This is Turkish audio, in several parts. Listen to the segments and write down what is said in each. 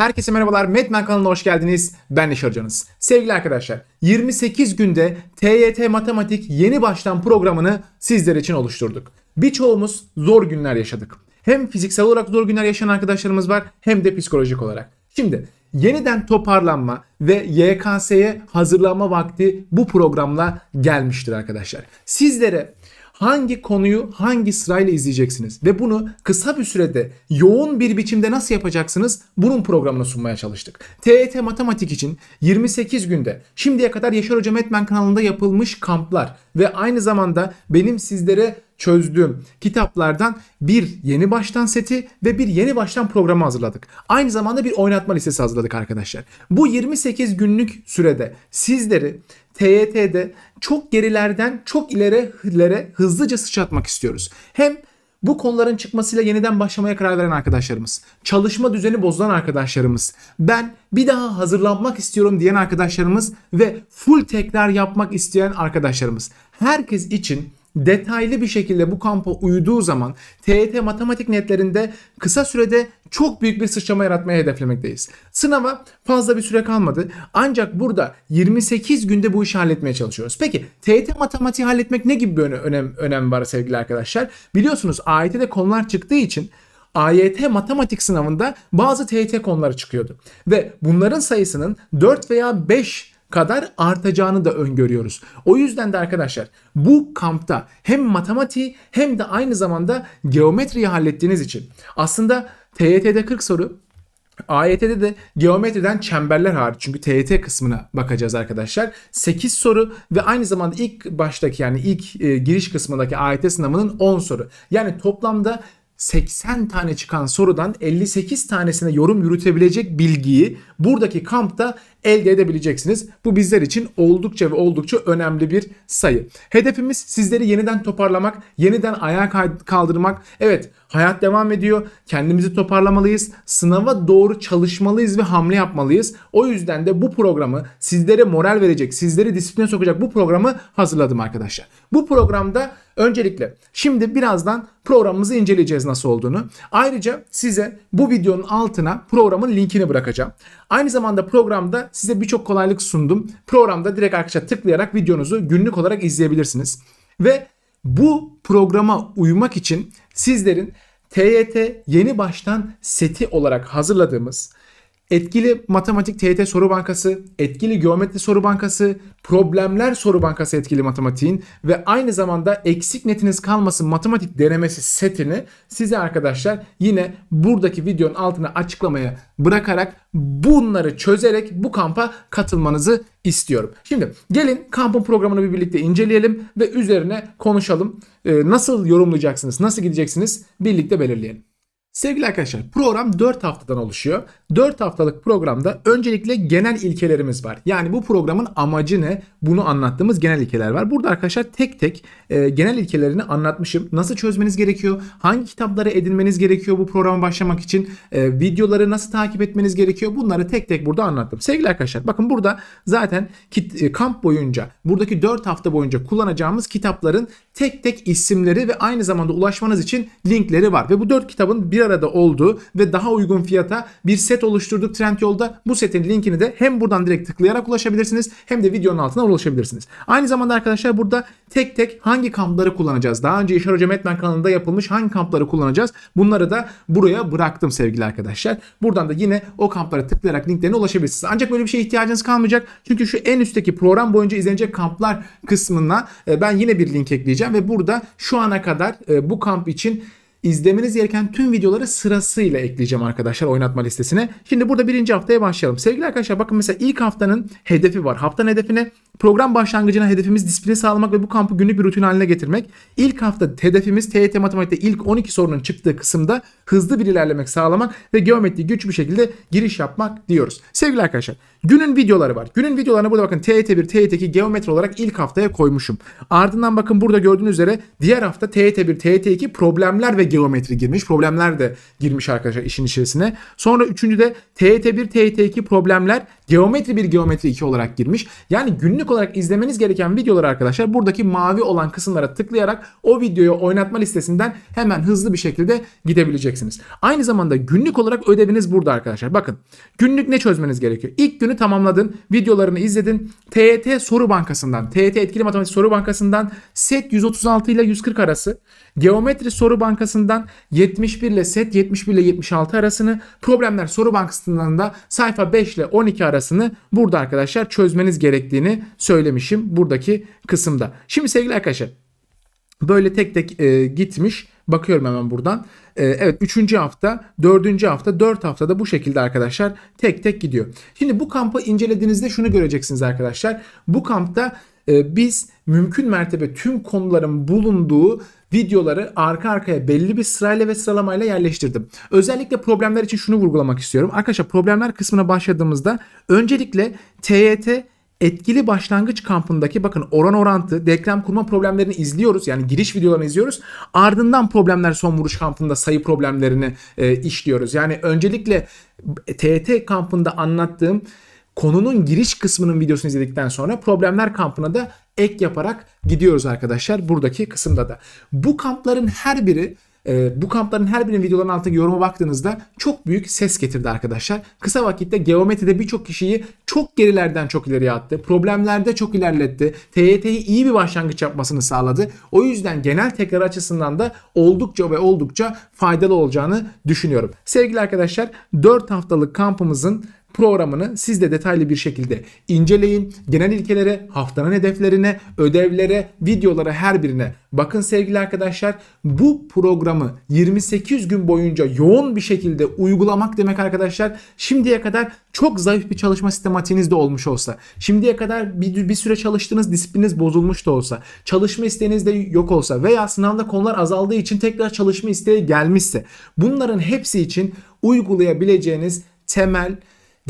Herkese merhabalar. Madman kanalına hoş geldiniz. Ben Neşar Canız. Sevgili arkadaşlar 28 günde TYT Matematik Yeni Baştan programını sizler için oluşturduk. Birçoğumuz zor günler yaşadık. Hem fiziksel olarak zor günler yaşayan arkadaşlarımız var hem de psikolojik olarak. Şimdi yeniden toparlanma ve YKS'ye hazırlanma vakti bu programla gelmiştir arkadaşlar. Sizlere hangi konuyu hangi sırayla izleyeceksiniz ve bunu kısa bir sürede yoğun bir biçimde nasıl yapacaksınız bunun programını sunmaya çalıştık. TET e matematik için 28 günde şimdiye kadar Yaşar Hocam Metmen kanalında yapılmış kamplar ve aynı zamanda benim sizlere çözdüğüm kitaplardan bir yeni baştan seti ve bir yeni baştan programı hazırladık. Aynı zamanda bir oynatma listesi hazırladık arkadaşlar. Bu 28 günlük sürede sizleri TYT'de çok gerilerden çok ilerilere hızlıca sıçratmak istiyoruz. Hem bu konuların çıkmasıyla yeniden başlamaya karar veren arkadaşlarımız, çalışma düzeni bozulan arkadaşlarımız, ben bir daha hazırlanmak istiyorum diyen arkadaşlarımız ve full tekrar yapmak isteyen arkadaşlarımız. Herkes için detaylı bir şekilde bu kampa uyduğu zaman TET e matematik netlerinde kısa sürede çok büyük bir sıçrama yaratmaya hedeflemekteyiz. Sınava fazla bir süre kalmadı. Ancak burada 28 günde bu işi halletmeye çalışıyoruz. Peki TET e matematiği halletmek ne gibi bir önem, önem var sevgili arkadaşlar? Biliyorsunuz AYT'de e konular çıktığı için AYT matematik sınavında bazı TET konuları çıkıyordu. Ve bunların sayısının 4 veya 5 kadar artacağını da öngörüyoruz. O yüzden de arkadaşlar bu kampta hem matematiği hem de aynı zamanda geometriyi hallettiğiniz için aslında TYT'de 40 soru AYT'de de geometriden çemberler hariç çünkü TYT kısmına bakacağız arkadaşlar. 8 soru ve aynı zamanda ilk baştaki yani ilk e, giriş kısmındaki AYT sınavının 10 soru. Yani toplamda 80 tane çıkan sorudan 58 tanesine yorum yürütebilecek bilgiyi buradaki kampta elde edebileceksiniz. Bu bizler için oldukça ve oldukça önemli bir sayı. Hedefimiz sizleri yeniden toparlamak, yeniden ayağa kaldırmak. Evet hayat devam ediyor. Kendimizi toparlamalıyız. Sınava doğru çalışmalıyız ve hamle yapmalıyız. O yüzden de bu programı sizlere moral verecek, sizleri disipline sokacak bu programı hazırladım arkadaşlar. Bu programda öncelikle şimdi birazdan programımızı inceleyeceğiz nasıl olduğunu. Ayrıca size bu videonun altına programın linkini bırakacağım. Aynı zamanda programda size birçok kolaylık sundum. Programda direkt arkadaşlar tıklayarak videonuzu günlük olarak izleyebilirsiniz. Ve bu programa uymak için sizlerin TYT yeni baştan seti olarak hazırladığımız Etkili Matematik TYT Soru Bankası, Etkili Geometri Soru Bankası, Problemler Soru Bankası etkili matematiğin ve aynı zamanda eksik netiniz kalmasın matematik denemesi setini size arkadaşlar yine buradaki videonun altına açıklamaya bırakarak bunları çözerek bu kampa katılmanızı istiyorum. Şimdi gelin kampın programını bir birlikte inceleyelim ve üzerine konuşalım. Ee, nasıl yorumlayacaksınız, nasıl gideceksiniz birlikte belirleyelim. Sevgili arkadaşlar program 4 haftadan oluşuyor. 4 haftalık programda öncelikle genel ilkelerimiz var. Yani bu programın amacı ne? Bunu anlattığımız genel ilkeler var. Burada arkadaşlar tek tek e, genel ilkelerini anlatmışım. Nasıl çözmeniz gerekiyor? Hangi kitapları edinmeniz gerekiyor bu programa başlamak için? E, videoları nasıl takip etmeniz gerekiyor? Bunları tek tek burada anlattım. Sevgili arkadaşlar bakın burada zaten kit, e, kamp boyunca buradaki 4 hafta boyunca kullanacağımız kitapların tek tek isimleri ve aynı zamanda ulaşmanız için linkleri var. Ve bu 4 kitabın bir bir arada oldu ve daha uygun fiyata bir set oluşturduk Trendyol'da. Bu setin linkini de hem buradan direkt tıklayarak ulaşabilirsiniz hem de videonun altına ulaşabilirsiniz. Aynı zamanda arkadaşlar burada tek tek hangi kampları kullanacağız? Daha önce Yaşar Hocam Metmen kanalında yapılmış hangi kampları kullanacağız? Bunları da buraya bıraktım sevgili arkadaşlar. Buradan da yine o kamplara tıklayarak linklerine ulaşabilirsiniz. Ancak böyle bir şeye ihtiyacınız kalmayacak. Çünkü şu en üstteki program boyunca izlenecek kamplar kısmına e, ben yine bir link ekleyeceğim ve burada şu ana kadar e, bu kamp için İzlemeniz gereken tüm videoları sırasıyla ekleyeceğim arkadaşlar oynatma listesine. Şimdi burada birinci haftaya başlayalım. Sevgili arkadaşlar bakın mesela ilk haftanın hedefi var. Haftanın hedefine Program başlangıcına hedefimiz disipline sağlamak ve bu kampı günlük bir rutin haline getirmek. İlk hafta hedefimiz TYT matematikte ilk 12 sorunun çıktığı kısımda hızlı bir ilerlemek sağlamak ve geometriyi güç bir şekilde giriş yapmak diyoruz. Sevgili arkadaşlar günün videoları var. Günün videolarını burada bakın TYT1, TYT2 geometri olarak ilk haftaya koymuşum. Ardından bakın burada gördüğünüz üzere diğer hafta TYT1, TYT2 problemler ve geometri girmiş. Problemler de girmiş arkadaşlar işin içerisine. Sonra üçüncü de TYT1, TYT2 problemler Geometri bir geometri 2 olarak girmiş. Yani günlük olarak izlemeniz gereken videolar arkadaşlar buradaki mavi olan kısımlara tıklayarak o videoyu oynatma listesinden hemen hızlı bir şekilde gidebileceksiniz. Aynı zamanda günlük olarak ödeviniz burada arkadaşlar. Bakın günlük ne çözmeniz gerekiyor? İlk günü tamamladın, videolarını izledin. TET e soru bankasından, TET e etkili matematik soru bankasından set 136 ile 140 arası, geometri soru bankasından 71 ile set 71 ile 76 arasını, problemler soru bankasından da sayfa 5 ile 12 arası arasını burada arkadaşlar çözmeniz gerektiğini söylemişim buradaki kısımda. Şimdi sevgili arkadaşlar böyle tek tek e, gitmiş. Bakıyorum hemen buradan. E, evet 3. hafta, 4. hafta, 4 haftada bu şekilde arkadaşlar tek tek gidiyor. Şimdi bu kampı incelediğinizde şunu göreceksiniz arkadaşlar. Bu kampta e, biz mümkün mertebe tüm konuların bulunduğu videoları arka arkaya belli bir sırayla ve sıralamayla yerleştirdim. Özellikle problemler için şunu vurgulamak istiyorum. Arkadaşlar problemler kısmına başladığımızda öncelikle TYT etkili başlangıç kampındaki bakın oran orantı, denklem kurma problemlerini izliyoruz. Yani giriş videolarını izliyoruz. Ardından problemler son vuruş kampında sayı problemlerini e, işliyoruz. Yani öncelikle TET kampında anlattığım konunun giriş kısmının videosunu izledikten sonra problemler kampına da ek yaparak gidiyoruz arkadaşlar buradaki kısımda da. Bu kampların her biri e, bu kampların her birinin videoların altındaki yoruma baktığınızda çok büyük ses getirdi arkadaşlar. Kısa vakitte geometride birçok kişiyi çok gerilerden çok ileriye attı. Problemlerde çok ilerletti. TYT'yi iyi bir başlangıç yapmasını sağladı. O yüzden genel tekrar açısından da oldukça ve oldukça faydalı olacağını düşünüyorum. Sevgili arkadaşlar 4 haftalık kampımızın programını siz de detaylı bir şekilde inceleyin. Genel ilkelere, haftanın hedeflerine, ödevlere, videolara her birine bakın sevgili arkadaşlar. Bu programı 28 gün boyunca yoğun bir şekilde uygulamak demek arkadaşlar. Şimdiye kadar çok zayıf bir çalışma sistematiğiniz de olmuş olsa, şimdiye kadar bir, bir süre çalıştığınız disipliniz bozulmuş da olsa, çalışma isteğiniz de yok olsa veya sınavda konular azaldığı için tekrar çalışma isteği gelmişse bunların hepsi için uygulayabileceğiniz temel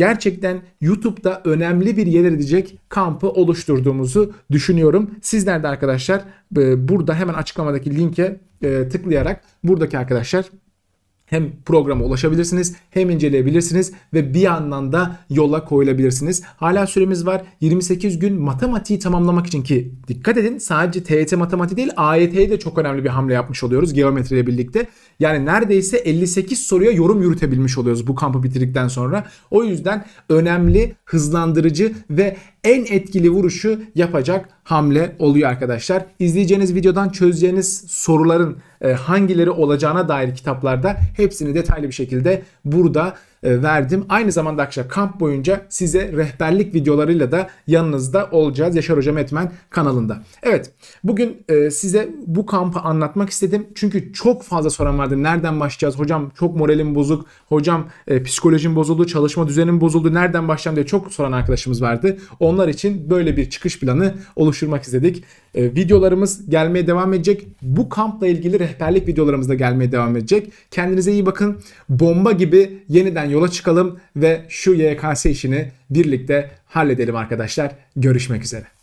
gerçekten YouTube'da önemli bir yer edecek kampı oluşturduğumuzu düşünüyorum. Sizler de arkadaşlar e, burada hemen açıklamadaki linke e, tıklayarak buradaki arkadaşlar hem programa ulaşabilirsiniz hem inceleyebilirsiniz ve bir yandan da yola koyulabilirsiniz. Hala süremiz var. 28 gün matematiği tamamlamak için ki dikkat edin sadece TET e matematiği değil AYT'ye de çok önemli bir hamle yapmış oluyoruz geometriyle birlikte. Yani neredeyse 58 soruya yorum yürütebilmiş oluyoruz bu kampı bitirdikten sonra. O yüzden önemli, hızlandırıcı ve en etkili vuruşu yapacak hamle oluyor arkadaşlar. İzleyeceğiniz videodan çözeceğiniz soruların e, hangileri olacağına dair kitaplarda hepsini detaylı bir şekilde burada e, verdim. Aynı zamanda arkadaşlar kamp boyunca size rehberlik videolarıyla da yanınızda olacağız. Yaşar Hocam Etmen kanalında. Evet bugün e, size bu kampı anlatmak istedim. Çünkü çok fazla soran vardı. Nereden başlayacağız? Hocam çok moralim bozuk. Hocam e, psikolojim bozuldu. Çalışma düzenim bozuldu. Nereden başlayacağım diye çok soran arkadaşımız vardı. Onlar için böyle bir çıkış planı oluşturmak istedik. Ee, videolarımız gelmeye devam edecek. Bu kampla ilgili rehberlik videolarımız da gelmeye devam edecek. Kendinize iyi bakın. Bomba gibi yeniden yola çıkalım ve şu YKS işini birlikte halledelim arkadaşlar. Görüşmek üzere.